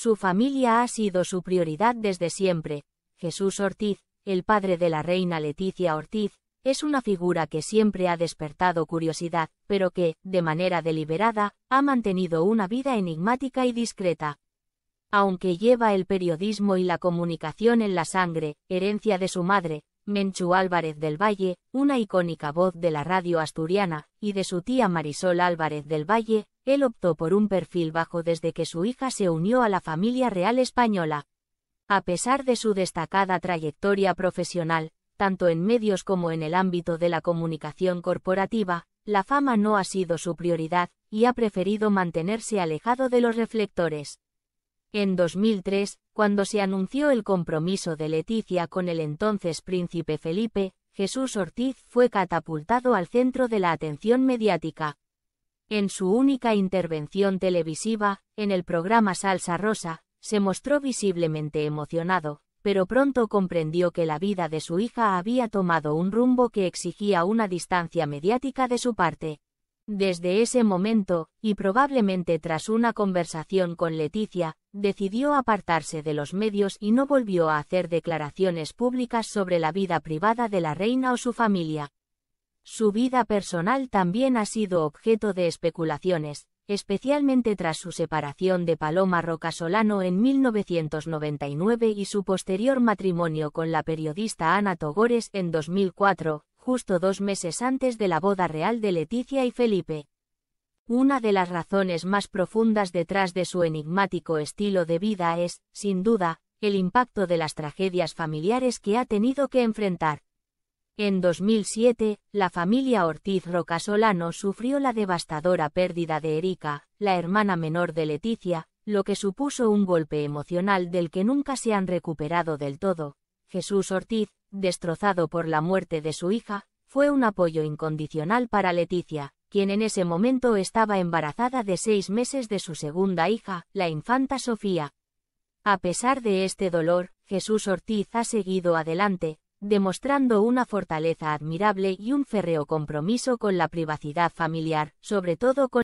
Su familia ha sido su prioridad desde siempre. Jesús Ortiz, el padre de la reina Leticia Ortiz, es una figura que siempre ha despertado curiosidad, pero que, de manera deliberada, ha mantenido una vida enigmática y discreta. Aunque lleva el periodismo y la comunicación en la sangre, herencia de su madre, Menchu Álvarez del Valle, una icónica voz de la radio asturiana, y de su tía Marisol Álvarez del Valle, él optó por un perfil bajo desde que su hija se unió a la familia real española. A pesar de su destacada trayectoria profesional, tanto en medios como en el ámbito de la comunicación corporativa, la fama no ha sido su prioridad, y ha preferido mantenerse alejado de los reflectores. En 2003, cuando se anunció el compromiso de Leticia con el entonces príncipe Felipe, Jesús Ortiz fue catapultado al centro de la atención mediática. En su única intervención televisiva, en el programa Salsa Rosa, se mostró visiblemente emocionado, pero pronto comprendió que la vida de su hija había tomado un rumbo que exigía una distancia mediática de su parte. Desde ese momento, y probablemente tras una conversación con Leticia, decidió apartarse de los medios y no volvió a hacer declaraciones públicas sobre la vida privada de la reina o su familia. Su vida personal también ha sido objeto de especulaciones, especialmente tras su separación de Paloma Rocasolano en 1999 y su posterior matrimonio con la periodista Ana Togores en 2004, justo dos meses antes de la boda real de Leticia y Felipe. Una de las razones más profundas detrás de su enigmático estilo de vida es, sin duda, el impacto de las tragedias familiares que ha tenido que enfrentar. En 2007, la familia Ortiz Rocasolano sufrió la devastadora pérdida de Erika, la hermana menor de Leticia, lo que supuso un golpe emocional del que nunca se han recuperado del todo. Jesús Ortiz, destrozado por la muerte de su hija, fue un apoyo incondicional para Leticia, quien en ese momento estaba embarazada de seis meses de su segunda hija, la infanta Sofía. A pesar de este dolor, Jesús Ortiz ha seguido adelante, demostrando una fortaleza admirable y un férreo compromiso con la privacidad familiar, sobre todo con